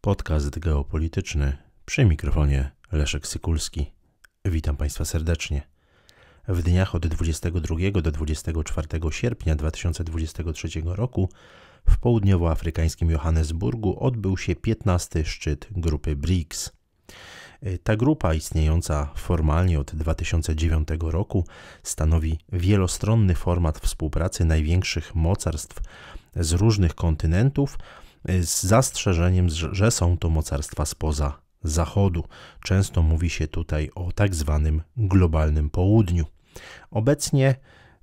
Podcast geopolityczny przy mikrofonie Leszek Sykulski. Witam Państwa serdecznie. W dniach od 22 do 24 sierpnia 2023 roku w południowoafrykańskim Johannesburgu odbył się 15 szczyt grupy BRICS. Ta grupa, istniejąca formalnie od 2009 roku, stanowi wielostronny format współpracy największych mocarstw z różnych kontynentów E, z zastrzeżeniem, że są to mocarstwa spoza Zachodu. Często mówi się tutaj o tak zwanym globalnym południu. Obecnie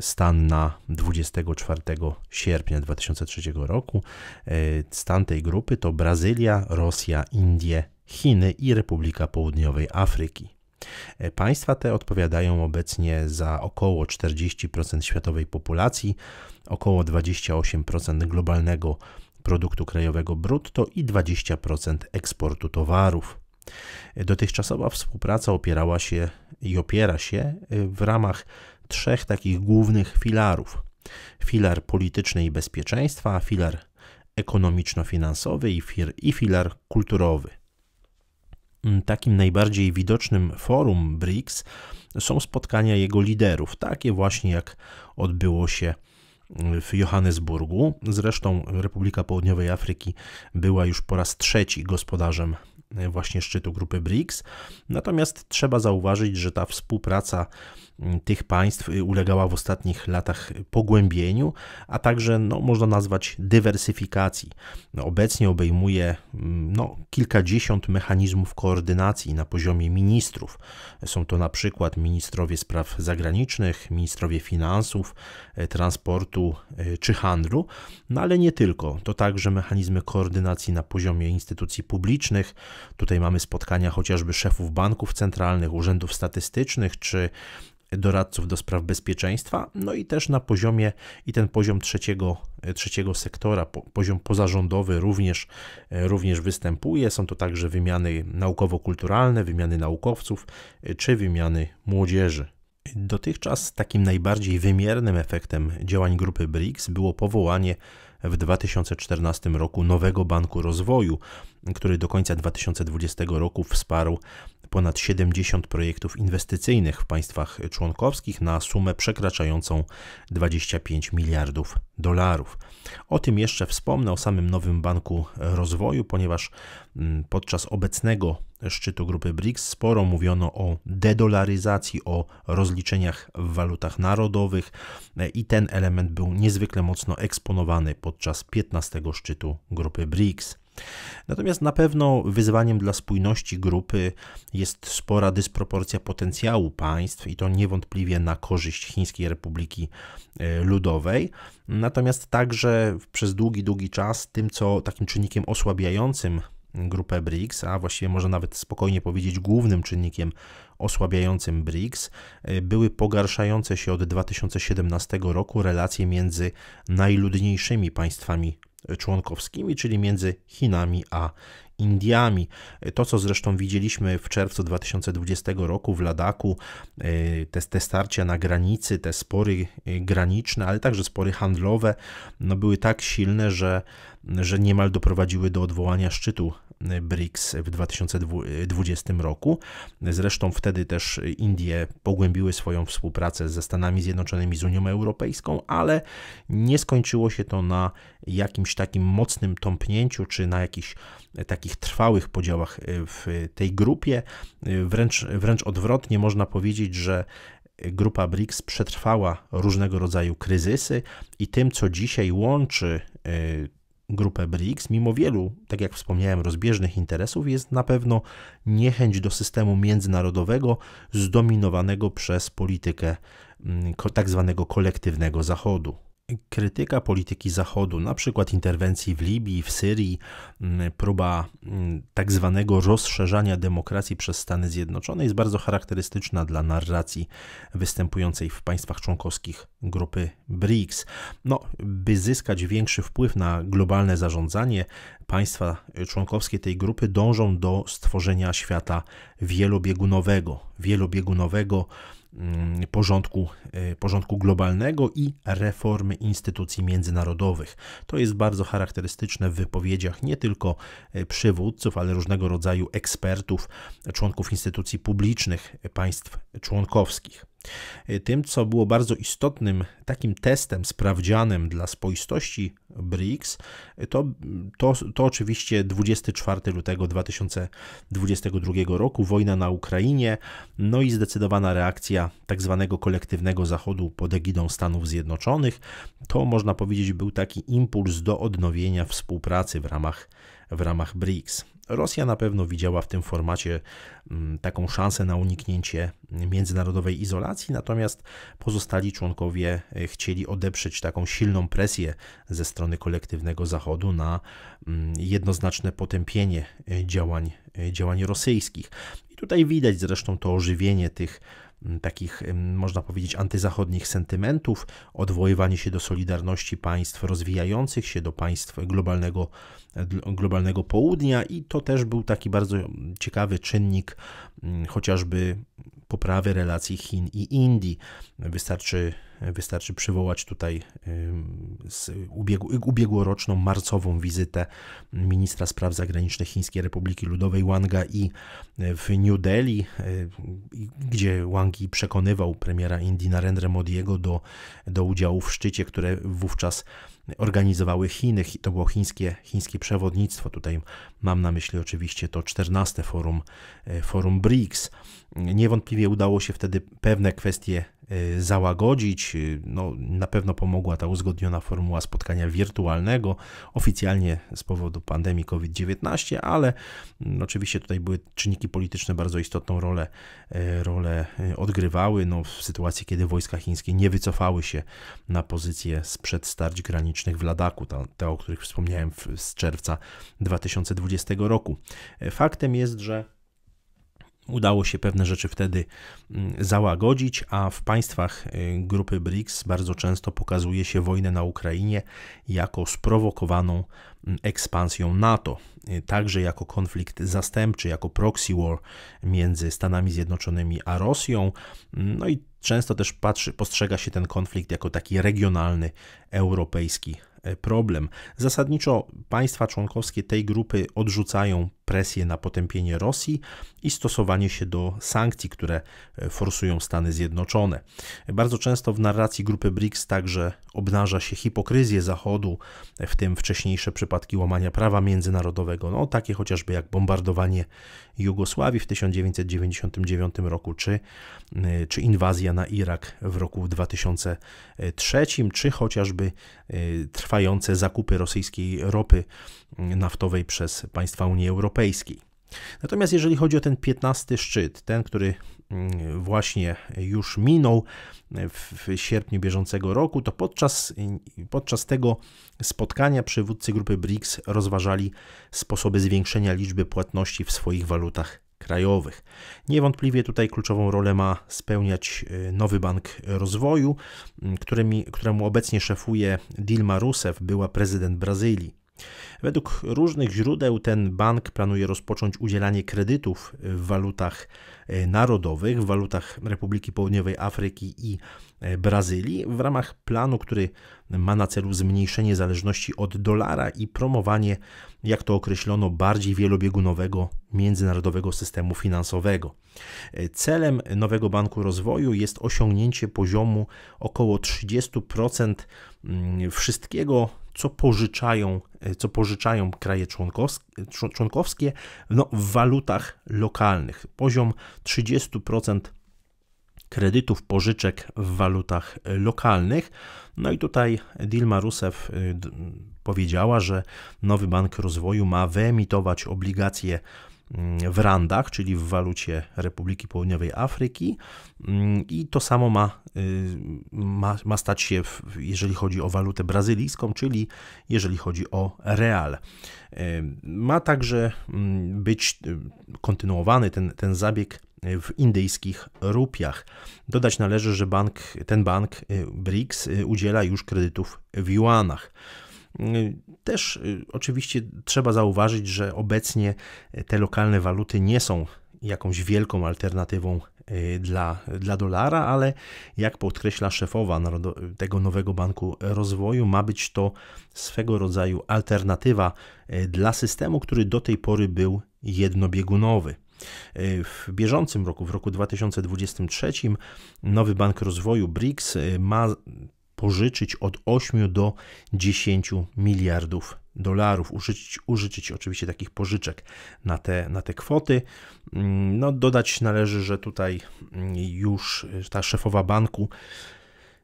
stan na 24 sierpnia 2003 roku e, stan tej grupy to Brazylia, Rosja, Indie, Chiny i Republika Południowej Afryki. E, państwa te odpowiadają obecnie za około 40% światowej populacji, około 28% globalnego produktu krajowego brutto i 20% eksportu towarów. Dotychczasowa współpraca opierała się i opiera się y, w ramach trzech takich głównych filarów: filar polityczny i bezpieczeństwa, filar ekonomiczno-finansowy i, i filar kulturowy. Mm, takim najbardziej widocznym forum BRICS są spotkania jego liderów, takie właśnie jak odbyło się w Johannesburgu. Zresztą Republika Południowej Afryki była już po raz trzeci gospodarzem właśnie szczytu grupy BRICS. Natomiast trzeba zauważyć, że ta współpraca mm, tych państw y, ulegała w ostatnich latach pogłębieniu, a także no, można nazwać dywersyfikacji. No, obecnie obejmuje mm, no, kilkadziesiąt mechanizmów koordynacji na poziomie ministrów. Są to na przykład ministrowie spraw zagranicznych, ministrowie finansów, e, transportu e, czy handlu, no ale nie tylko. To także mechanizmy koordynacji na poziomie instytucji publicznych, Tutaj mamy spotkania chociażby szefów banków centralnych, urzędów statystycznych czy doradców do spraw bezpieczeństwa, no i też na poziomie i ten poziom trzeciego, trzeciego sektora, poziom pozarządowy również, również występuje. Są to także wymiany naukowo-kulturalne, wymiany naukowców czy wymiany młodzieży. Dotychczas takim najbardziej wymiernym efektem działań grupy BRICS było powołanie w 2014 roku Nowego Banku Rozwoju, który do końca 2020 roku wsparł ponad 70 projektów inwestycyjnych w państwach członkowskich na sumę przekraczającą 25 miliardów dolarów. O tym jeszcze wspomnę, o samym Nowym Banku Rozwoju, ponieważ mm, podczas obecnego szczytu grupy BRICS sporo mówiono o dedolaryzacji, o rozliczeniach w walutach narodowych e, i ten element był niezwykle mocno eksponowany podczas 15 szczytu grupy BRICS. Natomiast na pewno wyzwaniem dla spójności grupy jest spora dysproporcja potencjału państw i to niewątpliwie na korzyść Chińskiej Republiki e, Ludowej. Natomiast także przez długi, długi czas tym, co takim czynnikiem osłabiającym grupę BRICS, a właściwie może nawet spokojnie powiedzieć głównym czynnikiem osłabiającym BRICS, e, były pogarszające się od 2017 roku relacje między najludniejszymi państwami członkowskimi, czyli między Chinami a Indiami. To, co zresztą widzieliśmy w czerwcu 2020 roku w Ladaku, e, te, te starcia na granicy, te spory e, graniczne, ale także spory handlowe, no były tak silne, że, że niemal doprowadziły do odwołania szczytu BRICS w 2020 roku. Zresztą wtedy też Indie pogłębiły swoją współpracę ze Stanami Zjednoczonymi, z Unią Europejską, ale nie skończyło się to na jakimś takim mocnym tąpnięciu czy na jakichś takich trwałych podziałach w tej grupie. Wręcz, wręcz odwrotnie można powiedzieć, że grupa BRICS przetrwała różnego rodzaju kryzysy i tym, co dzisiaj łączy y, grupę BRICS, mimo wielu, tak jak wspomniałem, rozbieżnych interesów, jest na pewno niechęć do systemu międzynarodowego zdominowanego przez politykę mm, tak zwanego kolektywnego Zachodu. Krytyka polityki Zachodu, na przykład interwencji w Libii, w Syrii, mm, próba mm, tak zwanego rozszerzania demokracji przez Stany Zjednoczone jest bardzo charakterystyczna dla narracji występującej w państwach członkowskich grupy BRICS. No, by zyskać większy wpływ na globalne zarządzanie, państwa członkowskie tej grupy dążą do stworzenia świata wielobiegunowego, wielobiegunowego Mm, porządku, e, porządku globalnego i reformy instytucji międzynarodowych. To jest bardzo charakterystyczne w wypowiedziach nie tylko e, przywódców, ale różnego rodzaju ekspertów, członków instytucji publicznych państw członkowskich. Tym, co było bardzo istotnym takim testem, sprawdzianem dla spoistości BRICS, to, to, to oczywiście 24 lutego 2022 roku, wojna na Ukrainie, no i zdecydowana reakcja tak zwanego kolektywnego Zachodu pod egidą Stanów Zjednoczonych. To można powiedzieć był taki impuls do odnowienia współpracy w ramach, w ramach BRICS. Rosja na pewno widziała w tym formacie mm, taką szansę na uniknięcie międzynarodowej izolacji, natomiast pozostali członkowie e, chcieli odeprzeć taką silną presję ze strony kolektywnego Zachodu na mm, jednoznaczne potępienie e, działań, e, działań rosyjskich. I tutaj widać zresztą to ożywienie tych takich, można powiedzieć, antyzachodnich sentymentów, odwoływanie się do solidarności państw rozwijających się, do państw globalnego, globalnego południa, i to też był taki bardzo ciekawy czynnik chociażby poprawy relacji Chin i Indii. Wystarczy Wystarczy przywołać tutaj ubiegł, ubiegłoroczną marcową wizytę ministra spraw zagranicznych Chińskiej Republiki Ludowej Wanga i e, w New Delhi, e, gdzie Wangi przekonywał premiera Indii Narendra Modiego do, do udziału w szczycie, które wówczas organizowały Chiny. To było chińskie, chińskie przewodnictwo. Tutaj mam na myśli oczywiście to 14 forum, e, forum BRICS. Niewątpliwie udało się wtedy pewne kwestie Y, załagodzić. Y, no, na pewno pomogła ta uzgodniona formuła spotkania wirtualnego, oficjalnie z powodu pandemii COVID-19, ale mm, oczywiście tutaj były czynniki polityczne bardzo istotną rolę, y, rolę odgrywały. No, w sytuacji, kiedy wojska chińskie nie wycofały się na pozycje sprzed starć granicznych w Ladaku, te o których wspomniałem z czerwca 2020 roku. Faktem jest, że udało się pewne rzeczy wtedy mm, załagodzić, a w państwach y, grupy BRICS bardzo często pokazuje się wojnę na Ukrainie jako sprowokowaną mm, ekspansją NATO, y, także jako konflikt zastępczy, jako proxy war między Stanami Zjednoczonymi a Rosją. Mm, no i często też patrzy, postrzega się ten konflikt jako taki regionalny, europejski y, problem. Zasadniczo państwa członkowskie tej grupy odrzucają presję na potępienie Rosji i stosowanie się do sankcji, które e, forsują Stany Zjednoczone. Bardzo często w narracji grupy BRICS także obnaża się hipokryzję Zachodu, e, w tym wcześniejsze przypadki łamania prawa międzynarodowego, no takie chociażby jak bombardowanie Jugosławii w 1999 roku, czy, e, czy inwazja na Irak w roku 2003, czy chociażby trwające zakupy rosyjskiej ropy naftowej przez państwa Unii Europejskiej. Europejskiej. Natomiast jeżeli chodzi o ten 15 szczyt, ten, który mm, właśnie już minął e, w sierpniu bieżącego roku, to podczas, podczas tego spotkania przywódcy grupy BRICS rozważali sposoby zwiększenia liczby płatności w swoich walutach krajowych. Niewątpliwie tutaj kluczową rolę ma spełniać e, nowy Bank Rozwoju, którymi, któremu obecnie szefuje Dilma Rousseff, była prezydent Brazylii. Według różnych źródeł ten bank planuje rozpocząć udzielanie kredytów w walutach e, narodowych, w walutach Republiki Południowej Afryki i e, Brazylii w ramach planu, który ma na celu zmniejszenie zależności od dolara i promowanie, jak to określono, bardziej wielobiegunowego międzynarodowego systemu finansowego. E, celem nowego banku rozwoju jest osiągnięcie poziomu około 30% mm, wszystkiego co pożyczają, e, co pożyczają kraje członkowskie no, w walutach lokalnych. Poziom 30% kredytów, pożyczek w walutach lokalnych. No i tutaj Dilma Rousseff y, powiedziała, że nowy Bank Rozwoju ma wyemitować obligacje w randach, czyli w walucie Republiki Południowej Afryki mm, i to samo ma, y, ma, ma stać się, w, jeżeli chodzi o walutę brazylijską, czyli jeżeli chodzi o real. Y, ma także mm, być y, kontynuowany ten, ten zabieg w indyjskich rupiach. Dodać należy, że bank, ten bank BRICS udziela już kredytów w juanach. Y, też y, oczywiście trzeba zauważyć, że obecnie te lokalne waluty nie są jakąś wielką alternatywą y, dla, dla dolara, ale jak podkreśla szefowa tego nowego banku rozwoju, ma być to swego rodzaju alternatywa dla systemu, który do tej pory był jednobiegunowy. W bieżącym roku, w roku 2023, nowy Bank Rozwoju BRICS ma pożyczyć od 8 do 10 miliardów dolarów, użyczyć, użyczyć oczywiście takich pożyczek na te, na te kwoty. Mm, no, dodać należy, że tutaj mm, już y, ta szefowa banku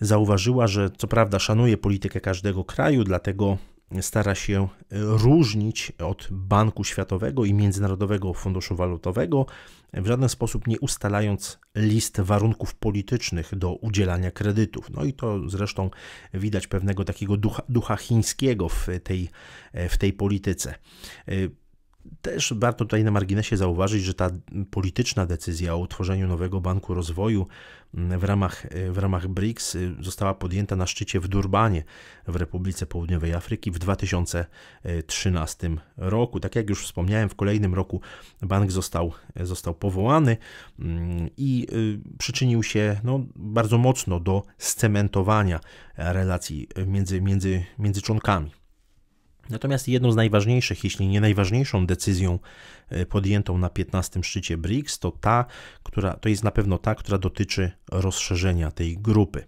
zauważyła, że co prawda szanuje politykę każdego kraju, dlatego stara się różnić od Banku Światowego i Międzynarodowego Funduszu Walutowego, w żaden sposób nie ustalając list warunków politycznych do udzielania kredytów. No i to zresztą widać pewnego takiego ducha, ducha chińskiego w tej, w tej polityce. Też warto tutaj na marginesie zauważyć, że ta polityczna decyzja o utworzeniu nowego Banku Rozwoju mm, w ramach, y, w ramach BRICS y, została podjęta na szczycie w Durbanie w Republice Południowej Afryki w 2013 roku. Tak jak już wspomniałem, w kolejnym roku bank został, został powołany mm, i y, przyczynił się no, bardzo mocno do scementowania relacji między, między, między członkami. Natomiast jedną z najważniejszych, jeśli nie najważniejszą decyzją e, podjętą na 15 szczycie BRICS, to ta, która to jest na pewno ta, która dotyczy rozszerzenia tej grupy.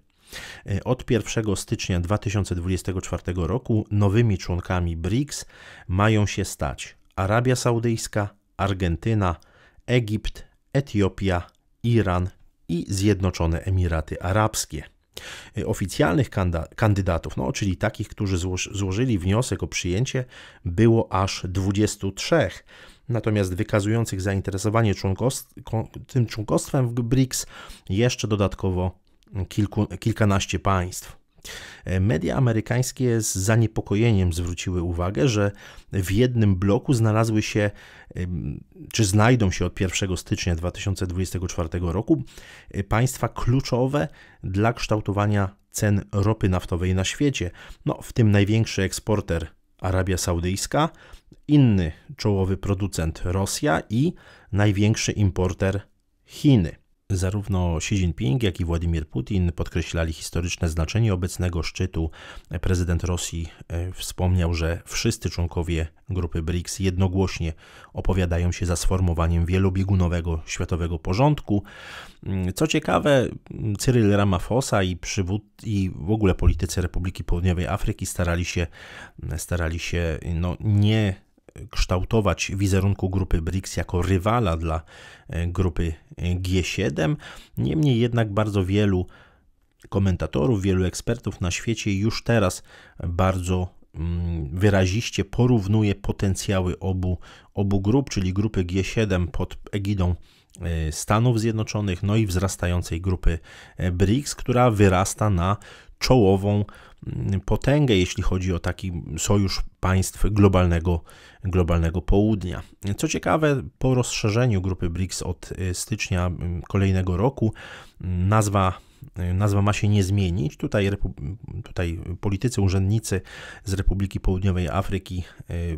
E, od 1 stycznia 2024 roku nowymi członkami BRICS mają się stać Arabia Saudyjska, Argentyna, Egipt, Etiopia, Iran i Zjednoczone Emiraty Arabskie. Y, oficjalnych kandydatów, no, czyli takich, którzy złożyli wniosek o przyjęcie, było aż 23. Natomiast wykazujących zainteresowanie członkostw, tym członkostwem w BRICS jeszcze dodatkowo kilku, kilkanaście państw. E, media amerykańskie z zaniepokojeniem zwróciły uwagę, że w jednym bloku znalazły się, czy znajdą się od 1 stycznia 2024 roku, e, państwa kluczowe dla kształtowania cen ropy naftowej na świecie. No, w tym największy eksporter Arabia Saudyjska, inny czołowy producent Rosja i największy importer Chiny. Zarówno Xi Jinping, jak i Władimir Putin podkreślali historyczne znaczenie obecnego szczytu. Prezydent Rosji e, wspomniał, że wszyscy członkowie grupy BRICS jednogłośnie opowiadają się za sformowaniem wielobiegunowego światowego porządku. Mm, co ciekawe, mm, Cyril Ramaphosa i, przywód, i w ogóle politycy Republiki Południowej Afryki starali się, mm, starali się no, nie kształtować wizerunku grupy BRICS jako rywala dla e, grupy e, G7. Niemniej jednak bardzo wielu komentatorów, wielu ekspertów na świecie już teraz bardzo mm, wyraziście porównuje potencjały obu, obu grup, czyli grupy G7 pod egidą e, Stanów Zjednoczonych, no i wzrastającej grupy BRICS, która wyrasta na czołową mm, potęgę, jeśli chodzi o taki sojusz państw globalnego, globalnego południa. Co ciekawe, po rozszerzeniu grupy BRICS od y, stycznia y, kolejnego roku mm, nazwa y, nazwa ma się nie zmienić. Tutaj, tutaj politycy, urzędnicy z Republiki Południowej Afryki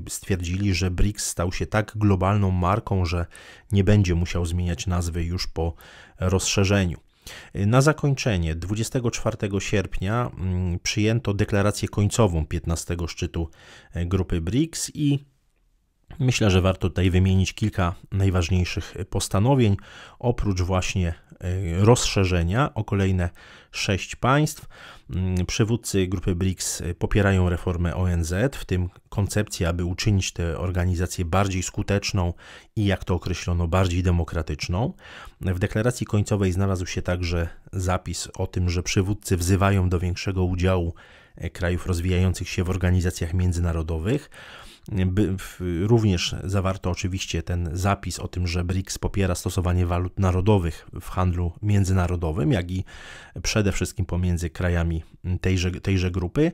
stwierdzili, że BRICS stał się tak globalną marką, że nie będzie musiał zmieniać nazwy już po rozszerzeniu. Na zakończenie 24 sierpnia mm, przyjęto deklarację końcową 15 szczytu e, grupy BRICS i Myślę, że warto tutaj wymienić kilka najważniejszych postanowień, oprócz właśnie e, rozszerzenia o kolejne sześć państw. Mm, przywódcy grupy BRICS popierają reformę ONZ, w tym koncepcję, aby uczynić tę organizację bardziej skuteczną i, jak to określono, bardziej demokratyczną. W deklaracji końcowej znalazł się także zapis o tym, że przywódcy wzywają do większego udziału e, krajów rozwijających się w organizacjach międzynarodowych również zawarto oczywiście ten zapis o tym, że BRICS popiera stosowanie walut narodowych w handlu międzynarodowym, jak i przede wszystkim pomiędzy krajami tejże, tejże grupy.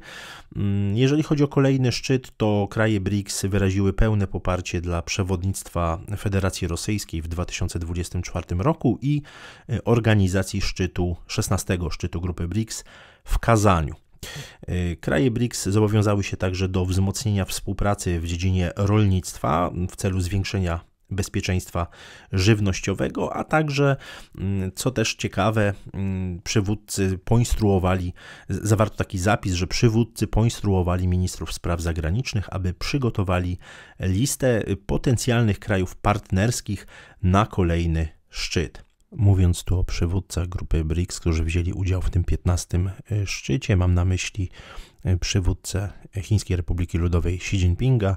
Mm, jeżeli chodzi o kolejny szczyt, to kraje BRICS wyraziły pełne poparcie dla przewodnictwa Federacji Rosyjskiej w 2024 roku i organizacji szczytu 16 szczytu grupy BRICS w Kazaniu. Y, kraje BRICS zobowiązały się także do wzmocnienia współpracy w dziedzinie rolnictwa w celu zwiększenia bezpieczeństwa żywnościowego, a także, mm, co też ciekawe, mm, przywódcy poinstruowali, zawarto taki zapis, że przywódcy poinstruowali ministrów spraw zagranicznych, aby przygotowali listę potencjalnych krajów partnerskich na kolejny szczyt. Mówiąc tu o przywódcach grupy BRICS, którzy wzięli udział w tym 15 e, szczycie, mam na myśli e, przywódcę Chińskiej Republiki Ludowej Xi Jinpinga,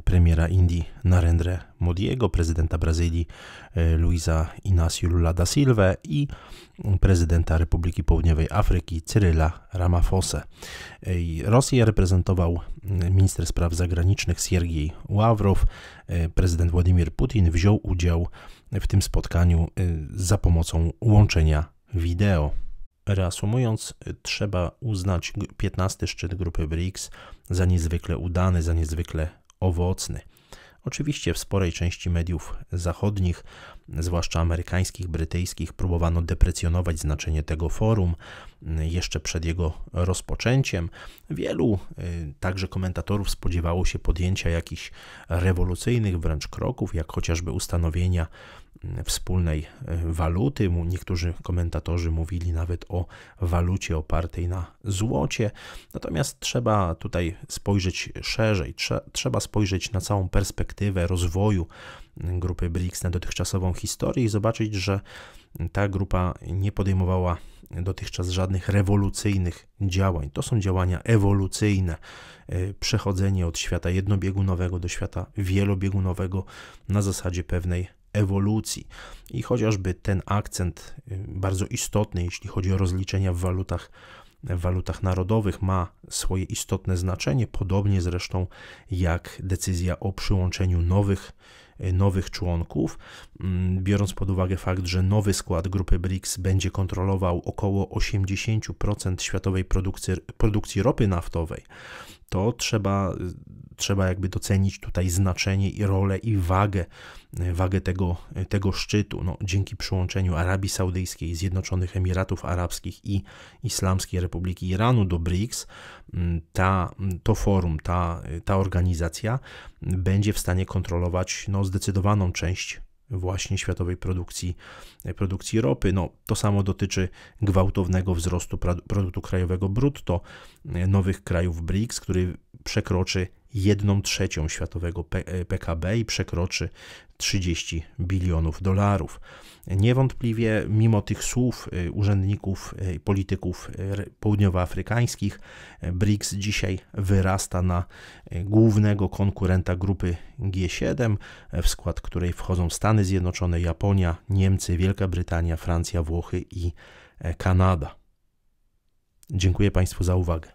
premiera Indii Narendra Modiego, prezydenta Brazylii e, Luisa Inácio Lula da Silva i prezydenta Republiki Południowej Afryki Cyryla Ramaphosa. E, Rosję reprezentował e, minister spraw zagranicznych Siergiej Ławrow. Prezydent Władimir Putin wziął udział w tym spotkaniu za pomocą łączenia wideo. Reasumując, trzeba uznać 15 szczyt grupy BRICS za niezwykle udany, za niezwykle owocny. Oczywiście w sporej części mediów zachodnich zwłaszcza amerykańskich, brytyjskich, próbowano deprecjonować znaczenie tego forum mm, jeszcze przed jego rozpoczęciem. Wielu y, także komentatorów spodziewało się podjęcia jakichś rewolucyjnych wręcz kroków, jak chociażby ustanowienia mm, wspólnej y, waluty. Niektórzy komentatorzy mówili nawet o walucie opartej na złocie. Natomiast trzeba tutaj spojrzeć szerzej, trzeba spojrzeć na całą perspektywę rozwoju grupy BRICS na dotychczasową historię i zobaczyć, że ta grupa nie podejmowała dotychczas żadnych rewolucyjnych działań. To są działania ewolucyjne, e, przechodzenie od świata jednobiegunowego do świata wielobiegunowego na zasadzie pewnej ewolucji. I chociażby ten akcent e, bardzo istotny, jeśli chodzi o rozliczenia w walutach w walutach narodowych ma swoje istotne znaczenie, podobnie zresztą jak decyzja o przyłączeniu nowych E, nowych członków, mm, biorąc pod uwagę fakt, że nowy skład grupy BRICS będzie kontrolował około 80% światowej produkcji, produkcji ropy naftowej, to trzeba trzeba jakby docenić tutaj znaczenie i rolę i wagę, e, wagę tego, e, tego szczytu. No, dzięki przyłączeniu Arabii Saudyjskiej, Zjednoczonych Emiratów Arabskich i Islamskiej Republiki Iranu do BRICS, ta, to forum, ta, e, ta organizacja będzie w stanie kontrolować no, zdecydowaną część właśnie światowej produkcji, produkcji ropy. No, to samo dotyczy gwałtownego wzrostu produktu krajowego brutto nowych krajów BRICS, który przekroczy 1 trzecią światowego PKB e, i przekroczy 30 bilionów dolarów. Niewątpliwie, mimo tych słów e, urzędników, e, polityków południowoafrykańskich, BRICS dzisiaj wyrasta na głównego konkurenta grupy G7, w skład której wchodzą Stany Zjednoczone, Japonia, Niemcy, Wielka Brytania, Francja, Włochy i Kanada. Dziękuję Państwu za uwagę.